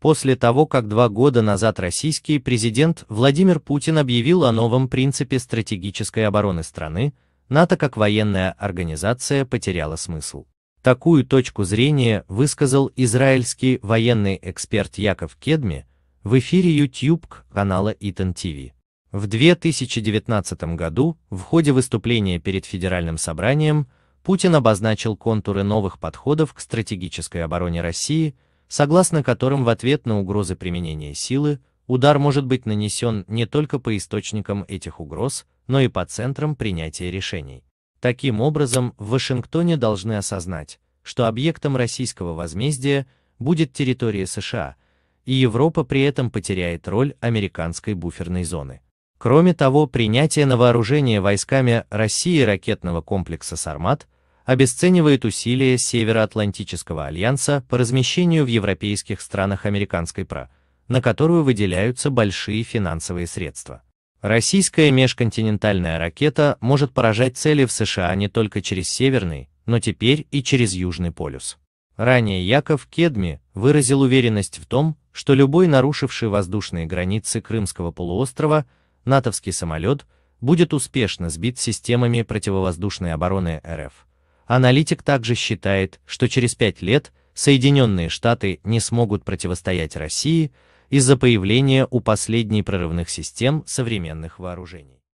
после того, как два года назад российский президент Владимир Путин объявил о новом принципе стратегической обороны страны, НАТО как военная организация потеряла смысл. Такую точку зрения высказал израильский военный эксперт Яков Кедми в эфире YouTube канала Итан ТВ. В 2019 году, в ходе выступления перед Федеральным собранием, Путин обозначил контуры новых подходов к стратегической обороне России – согласно которым в ответ на угрозы применения силы удар может быть нанесен не только по источникам этих угроз, но и по центрам принятия решений. Таким образом, в Вашингтоне должны осознать, что объектом российского возмездия будет территория США, и Европа при этом потеряет роль американской буферной зоны. Кроме того, принятие на вооружение войсками России ракетного комплекса «Сармат» обесценивает усилия Североатлантического альянса по размещению в европейских странах американской ПРА, на которую выделяются большие финансовые средства. Российская межконтинентальная ракета может поражать цели в США не только через Северный, но теперь и через Южный полюс. Ранее Яков Кедми выразил уверенность в том, что любой нарушивший воздушные границы Крымского полуострова натовский самолет будет успешно сбит системами противовоздушной обороны РФ. Аналитик также считает, что через пять лет Соединенные Штаты не смогут противостоять России из-за появления у последней прорывных систем современных вооружений.